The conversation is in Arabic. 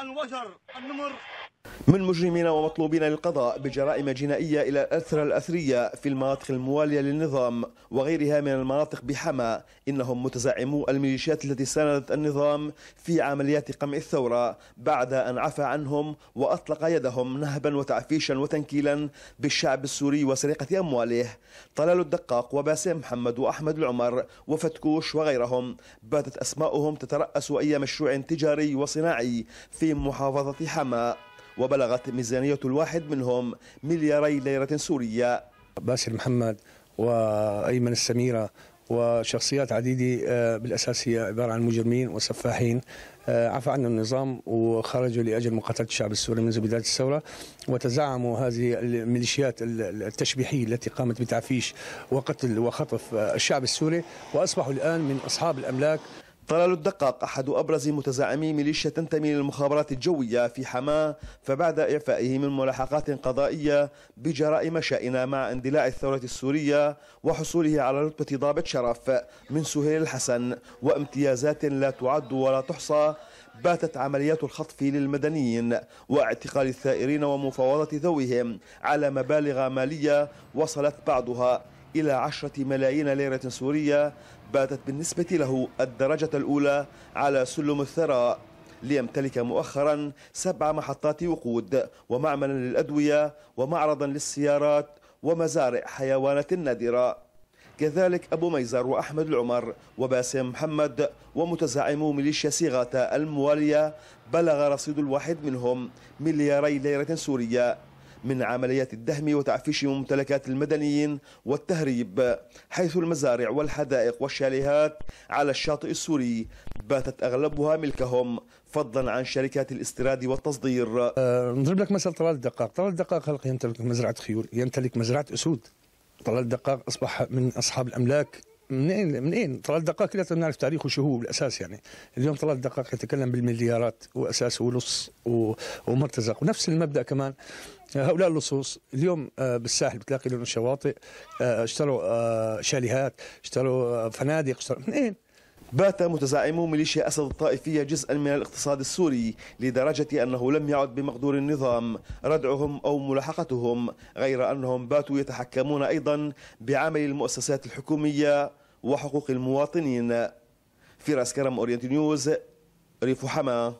الوجر النمر من مجرمين ومطلوبين للقضاء بجرائم جنائية إلى الأثرى الأثرية في المناطق الموالية للنظام وغيرها من المناطق بحما إنهم متزعمو الميليشيات التي ساندت النظام في عمليات قمع الثورة بعد أن عفى عنهم وأطلق يدهم نهبا وتعفيشا وتنكيلا بالشعب السوري وسرقة أمواله طلال الدقاق وباسم محمد وأحمد العمر وفتكوش وغيرهم باتت أسماؤهم تترأس أي مشروع تجاري وصناعي في محافظة حما وبلغت ميزانية الواحد منهم ملياري ليرة سورية باسل محمد وأيمن السميرة وشخصيات عديدة آه، بالأساس هي عبارة عن مجرمين وسفاحين آه، عفى عنه النظام وخرجوا لاجل مقاتله الشعب السوري منذ بدايه الثوره وتزعموا هذه الميليشيات التشبيحيه التي قامت بتعفيش وقتل وخطف آه، الشعب السوري واصبحوا الان من اصحاب الاملاك طلال الدقاق أحد أبرز متزعمي ميليشيا تنتمي للمخابرات الجوية في حماة فبعد إعفائه من ملاحقات قضائية بجرائم شائنة مع اندلاع الثورة السورية وحصوله على رتبة ضابط شرف من سهيل الحسن وامتيازات لا تعد ولا تحصى باتت عمليات الخطف للمدنيين واعتقال الثائرين ومفاوضة ذويهم على مبالغ مالية وصلت بعضها إلى عشرة ملايين ليرة سورية باتت بالنسبة له الدرجة الأولى على سلم الثراء ليمتلك مؤخرا سبع محطات وقود ومعملا للأدوية ومعرضا للسيارات ومزارع حيوانات نادرة كذلك أبو ميزر وأحمد العمر وباسم محمد ومتزعمو ميليشيا سيغاتا الموالية بلغ رصيد الواحد منهم ملياري ليرة سورية من عمليات الدهم وتعفيش ممتلكات المدنيين والتهريب حيث المزارع والحدائق والشاليهات على الشاطئ السوري باتت أغلبها ملكهم فضلا عن شركات الاستيراد والتصدير أه نضرب لك مثل طلال الدقاق طلال الدقاق يمتلك مزرعة خيول يمتلك مزرعة أسود طلال الدقاق أصبح من أصحاب الأملاك منين منين طلال الدقاق لازم نعرف تاريخه شو هو بالاساس يعني اليوم طلال الدقاق يتكلم بالمليارات واساس ولص ومرتزق ونفس المبدا كمان هؤلاء اللصوص اليوم آه، بالساحل بتلاقي لهم شواطئ آه، اشتروا آه، شاليهات اشتروا فنادق اشتروا منين بات متزعمو ميليشيا أسد الطائفية جزءا من الاقتصاد السوري لدرجة أنه لم يعد بمقدور النظام ردعهم أو ملاحقتهم غير أنهم باتوا يتحكمون أيضا بعمل المؤسسات الحكومية وحقوق المواطنين فراس كرم أورينت نيوز ريف حما